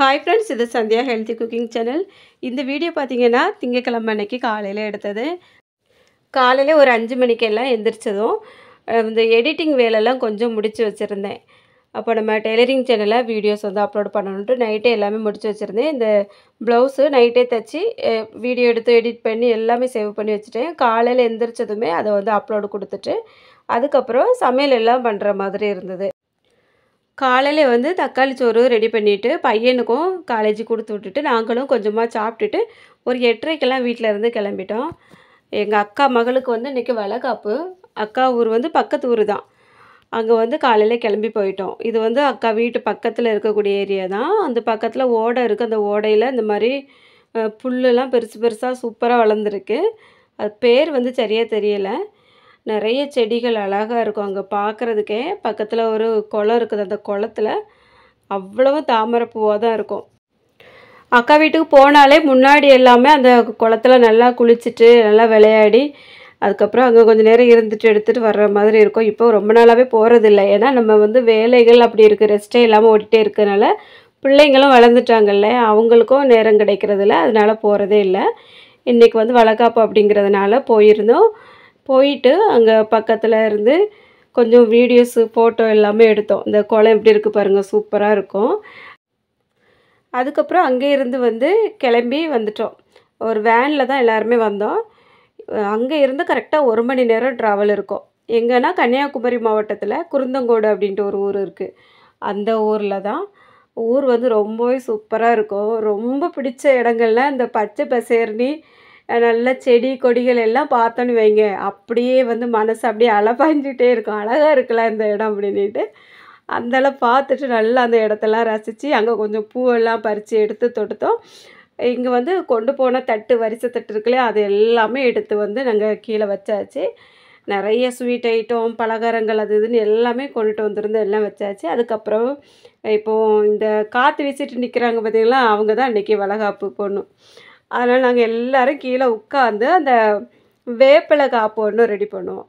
hi friends இது Sandhya healthy cooking channel இந்த video பார்த்தீங்கன்னா திங்கக்கிழமை அன்னைக்கு காலையில் எடுத்தது காலையில் ஒரு அஞ்சு மணிக்கெல்லாம் எந்திரிச்சதும் இந்த எடிட்டிங் வேலைலாம் கொஞ்சம் முடித்து வச்சுருந்தேன் அப்போ நம்ம டெய்லரிங் சேனலில் வீடியோஸ் வந்து அப்லோட் பண்ணணுன்ட்டு நைட்டே எல்லாமே முடித்து வச்சுருந்தேன் இந்த ப்ளவுஸு நைட்டே தைச்சி வீடியோ எடுத்து எடிட் பண்ணி எல்லாமே சேவ் பண்ணி வச்சுட்டேன் காலையில் எந்திரிச்சதுமே அதை வந்து அப்லோடு கொடுத்துட்டு அதுக்கப்புறம் சமையல் எல்லாம் பண்ணுற மாதிரி இருந்தது காலையில் வந்து தக்காளி சோறு ரெடி பண்ணிவிட்டு பையனுக்கும் காலேஜ் கொடுத்து விட்டுட்டு நாங்களும் கொஞ்சமாக சாப்பிட்டுட்டு ஒரு எட்டரைக்கெல்லாம் வீட்டில் இருந்து கிளம்பிட்டோம் எங்கள் அக்கா மகளுக்கு வந்து இன்றைக்கி வளகாப்பு அக்கா ஊர் வந்து பக்கத்து ஊர் தான் அங்கே வந்து காலையில் கிளம்பி போயிட்டோம் இது வந்து அக்கா வீட்டு பக்கத்தில் இருக்கக்கூடிய ஏரியா தான் அந்த பக்கத்தில் ஓடை இருக்குது அந்த ஓடையில் இந்த மாதிரி புல்லுலாம் பெருசு பெருசாக சூப்பராக வளர்ந்துருக்கு அது பேர் வந்து சரியாக தெரியலை நிறைய செடிகள் அழகாக இருக்கும் அங்கே பார்க்குறதுக்கே பக்கத்தில் ஒரு குளம் இருக்குது அந்த குளத்துல அவ்வளவும் தாமரை பூவாக தான் இருக்கும் அக்கா வீட்டுக்கு போனாலே முன்னாடி எல்லாமே அந்த குளத்துல நல்லா குளிச்சுட்டு நல்லா விளையாடி அதுக்கப்புறம் அங்கே கொஞ்சம் நேரம் இருந்துட்டு எடுத்துகிட்டு வர்ற மாதிரி இருக்கும் இப்போ ரொம்ப நாளாகவே போகிறதில்ல ஏன்னா நம்ம வந்து வேலைகள் அப்படி இருக்குது ரெஸ்ட்டே இல்லாமல் ஓடிட்டே இருக்கிறதுனால பிள்ளைங்களும் வளர்ந்துட்டாங்கல்ல அவங்களுக்கும் நேரம் கிடைக்கிறதில்ல அதனால் போகிறதே இல்லை இன்றைக்கி வந்து வளர்க்காப்பு அப்படிங்கிறதுனால போயிருந்தோம் போயிட்டு அங்கே பக்கத்தில் இருந்து கொஞ்சம் வீடியோஸு ஃபோட்டோ எல்லாமே எடுத்தோம் இந்த குளம் எப்படி இருக்குது பாருங்கள் சூப்பராக இருக்கும் அதுக்கப்புறம் அங்கே இருந்து வந்து கிளம்பி வந்துட்டோம் ஒரு வேனில் தான் எல்லாருமே வந்தோம் அங்கே இருந்து கரெக்டாக ஒரு மணி நேரம் ட்ராவல் இருக்கும் எங்கன்னா கன்னியாகுமரி மாவட்டத்தில் குருந்தங்கோடு அப்படின்ட்டு ஒரு ஊர் இருக்குது அந்த ஊரில் தான் ஊர் வந்து ரொம்பவே சூப்பராக இருக்கும் ரொம்ப பிடிச்ச இடங்கள்லாம் இந்த பச்சை பசேர்னி நல்ல செடி கொடிகள் எல்லாம் பார்த்தோன்னு வைங்க அப்படியே வந்து மனசு அப்படியே அலப்பாஞ்சிக்கிட்டே இருக்கும் அழகாக இருக்கல இந்த இடம் அப்படின்ட்டு அந்தளவு பார்த்துட்டு நல்லா அந்த இடத்தெல்லாம் ரசித்து அங்கே கொஞ்சம் பூவெல்லாம் பறித்து எடுத்து தொடுத்தோம் இங்கே வந்து கொண்டு போன தட்டு வரிசை தட்டு இருக்குல்லையே அது எல்லாமே எடுத்து வந்து நாங்கள் கீழே வச்சாச்சு நிறைய ஸ்வீட் ஐட்டம் பலகாரங்கள் அது இதுன்னு எல்லாமே கொண்டுட்டு வந்திருந்து எல்லாம் வச்சாச்சு அதுக்கப்புறம் இப்போது இந்த காற்று வீசிட்டு நிற்கிறாங்க பார்த்திங்களா அவங்க தான் இன்றைக்கி வளகாப்பு பொண்ணு அதனால் நாங்கள் எல்லோரும் கீழே உட்காந்து அந்த வேப்பிலை காப்பு ஒன்று ரெடி பண்ணுவோம்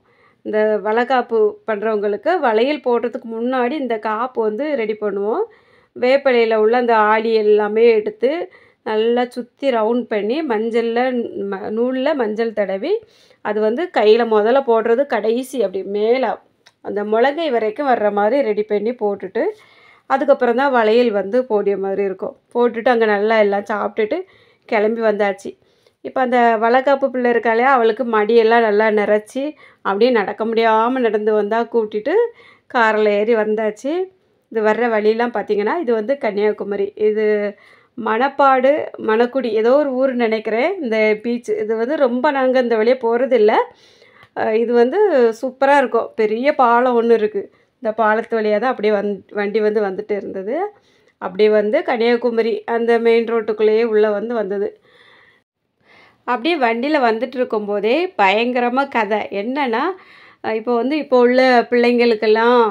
இந்த வளைகாப்பு பண்ணுறவங்களுக்கு வளையல் போடுறதுக்கு முன்னாடி இந்த காப்பு வந்து ரெடி பண்ணுவோம் வேப்பிலையில் உள்ள அந்த ஆடி எல்லாமே எடுத்து நல்லா சுற்றி ரவுண்ட் பண்ணி மஞ்சளில் ம நூலில் மஞ்சள் தடவி அது வந்து கையில் முதல்ல போடுறது கடைசி அப்படி மேலே அந்த மிளகை வரைக்கும் வர்ற மாதிரி ரெடி பண்ணி போட்டுட்டு அதுக்கப்புறம் தான் வளையல் வந்து போடிய மாதிரி இருக்கும் போட்டுட்டு அங்கே நல்லா எல்லாம் சாப்பிட்டுட்டு கிளம்பி வந்தாச்சு இப்போ அந்த வளக்காப்பு பிள்ளை இருக்காளே அவளுக்கு மடியெல்லாம் நல்லா நிறச்சி அப்படியே நடக்க முடியாமல் நடந்து வந்தால் கூட்டிட்டு காரில் ஏறி வந்தாச்சு இது வர்ற வழியெல்லாம் பார்த்திங்கன்னா இது வந்து கன்னியாகுமரி இது மணப்பாடு மணக்குடி ஏதோ ஒரு ஊர் நினைக்கிறேன் இந்த பீச் இது வந்து ரொம்ப நாங்கள் இந்த வழியாக போகிறதில்ல இது வந்து சூப்பராக இருக்கும் பெரிய பாலம் ஒன்று இருக்குது இந்த பாலத்து வழியாக தான் அப்படியே வந் வண்டி வந்து வந்துட்டு இருந்தது அப்படி வந்து கன்னியாகுமரி அந்த மெயின் ரோட்டுக்குள்ளேயே உள்ளே வந்து வந்தது அப்படியே வண்டியில் வந்துட்டு இருக்கும்போதே பயங்கரமாக கதை என்னென்னா இப்போ வந்து இப்போ உள்ள பிள்ளைங்களுக்கெல்லாம்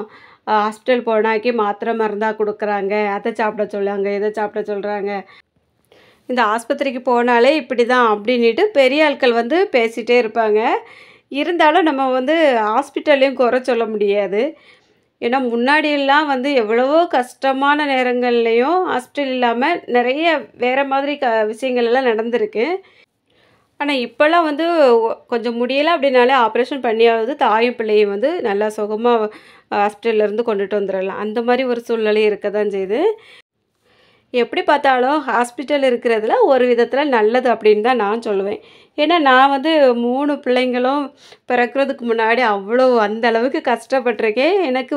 ஹாஸ்பிட்டல் போனாக்கி மாத்திரை மருந்தாக கொடுக்குறாங்க அதை சாப்பிட சொல்லுவாங்க இதை சாப்பிட சொல்கிறாங்க இந்த ஆஸ்பத்திரிக்கு போனாலே இப்படி தான் அப்படின்ட்டு பெரிய ஆட்கள் வந்து பேசிகிட்டே இருப்பாங்க இருந்தாலும் நம்ம வந்து ஹாஸ்பிட்டல்லையும் குறை சொல்ல முடியாது ஏன்னா முன்னாடியெல்லாம் வந்து எவ்வளவோ கஷ்டமான நேரங்கள்லேயும் ஹாஸ்பிட்டல் இல்லாமல் நிறைய வேறு மாதிரி க விஷயங்கள் எல்லாம் நடந்திருக்கு ஆனால் இப்போல்லாம் வந்து கொஞ்சம் முடியலை அப்படின்னாலே ஆப்ரேஷன் பண்ணியாவது தாயும் பிள்ளையும் வந்து நல்லா சுகமாக ஹாஸ்பிட்டல்லேருந்து கொண்டுட்டு வந்துடலாம் அந்த மாதிரி ஒரு சூழ்நிலையும் இருக்க தான் செய்யுது எப்படி பார்த்தாலும் ஹாஸ்பிட்டல் இருக்கிறதுல ஒரு விதத்தில் நல்லது அப்படின்னு தான் நான் சொல்லுவேன் ஏன்னா நான் வந்து மூணு பிள்ளைங்களும் பிறக்கிறதுக்கு முன்னாடி அவ்வளோ அந்த அளவுக்கு கஷ்டப்பட்டிருக்கேன் எனக்கு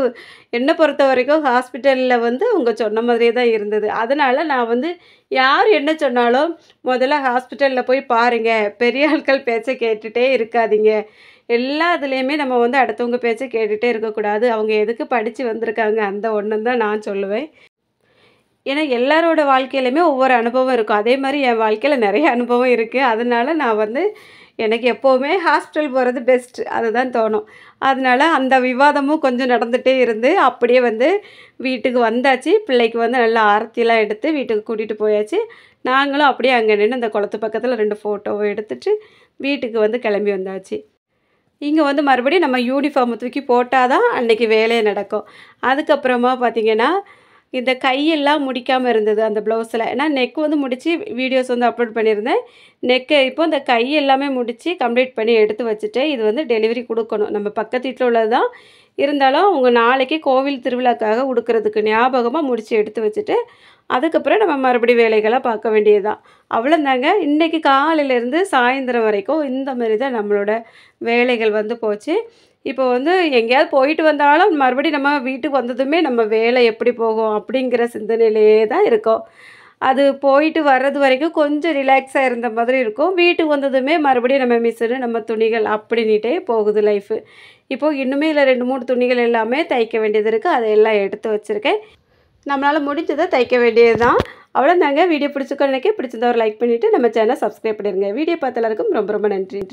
என்னை பொறுத்த வரைக்கும் ஹாஸ்பிட்டலில் வந்து உங்கள் சொன்ன மாதிரியே தான் இருந்தது அதனால் நான் வந்து யார் என்ன சொன்னாலும் முதல்ல ஹாஸ்பிட்டலில் போய் பாருங்கள் பெரிய ஆட்கள் பேச்சை கேட்டுகிட்டே இருக்காதீங்க எல்லா இதுலேயுமே நம்ம வந்து அடுத்தவங்க பேச்சை கேட்டுகிட்டே இருக்கக்கூடாது அவங்க எதுக்கு படித்து வந்திருக்காங்க அந்த ஒன்று தான் நான் சொல்லுவேன் ஏன்னா எல்லாரோட வாழ்க்கையிலையுமே ஒவ்வொரு அனுபவம் இருக்கும் அதே மாதிரி என் வாழ்க்கையில் நிறைய அனுபவம் இருக்குது அதனால் நான் வந்து எனக்கு எப்போவுமே ஹாஸ்டல் போகிறது பெஸ்ட்டு அதுதான் தோணும் அதனால் அந்த விவாதமும் கொஞ்சம் நடந்துகிட்டே இருந்து அப்படியே வந்து வீட்டுக்கு வந்தாச்சு பிள்ளைக்கு வந்து நல்லா ஆரத்திலாம் எடுத்து வீட்டுக்கு கூட்டிகிட்டு போயாச்சு நாங்களும் அப்படியே அங்கே நின்று அந்த குளத்து பக்கத்தில் ரெண்டு ஃபோட்டோவை எடுத்துட்டு வீட்டுக்கு வந்து கிளம்பி வந்தாச்சு இங்கே வந்து மறுபடியும் நம்ம யூனிஃபார்மை தூக்கி போட்டால் தான் அன்றைக்கி வேலையை நடக்கும் அதுக்கப்புறமா பார்த்திங்கன்னா இந்த கையெல்லாம் முடிக்காமல் இருந்தது அந்த ப்ளவுஸில் ஏன்னா நெக் வந்து முடித்து வீடியோஸ் வந்து அப்லோட் பண்ணியிருந்தேன் நெக்கு இப்போ இந்த கை எல்லாமே முடித்து கம்ப்ளீட் பண்ணி எடுத்து வச்சுட்டு இது வந்து டெலிவரி கொடுக்கணும் நம்ம பக்கத்து வீட்டில் உள்ளது தான் இருந்தாலும் அவங்க நாளைக்கு கோவில் திருவிழாக்காக உடுக்கிறதுக்கு ஞாபகமாக முடித்து எடுத்து வச்சுட்டு அதுக்கப்புறம் நம்ம மறுபடி வேலைகளை பார்க்க வேண்டியது தான் அவ்வளோந்தாங்க இன்றைக்கி காலையிலேருந்து சாயந்தரம் வரைக்கும் இந்த மாதிரி தான் நம்மளோட வேலைகள் வந்து போச்சு இப்போ வந்து எங்கேயாவது போயிட்டு வந்தாலும் மறுபடியும் நம்ம வீட்டுக்கு வந்ததுமே நம்ம வேலை எப்படி போகும் அப்படிங்கிற சிந்தனையிலே தான் இருக்கும் அது போயிட்டு வர்றது வரைக்கும் கொஞ்சம் ரிலாக்ஸாக இருந்த மாதிரி இருக்கும் வீட்டுக்கு வந்ததுமே மறுபடியும் நம்ம மிஸ்ஸு நம்ம துணிகள் அப்படின்னுட்டே போகுது லைஃபு இப்போது இன்னுமே இல்லை ரெண்டு மூணு துணிகள் எல்லாமே தைக்க வேண்டியது இருக்குது அதையெல்லாம் எடுத்து வச்சுருக்கேன் நம்மளால் முடிஞ்சதை தைக்க வேண்டியது தான் அவ்வளோ தாங்க வீடியோ பிடிச்சிக்கோ நினைக்க பிடிச்சிருந்தா ஒரு லைக் பண்ணிவிட்டு நம்ம சேனல் சப்ஸ்கிரைப் பண்ணிடுங்க வீடியோ பார்த்த எல்லாருக்கும் ரொம்ப ரொம்ப நன்றி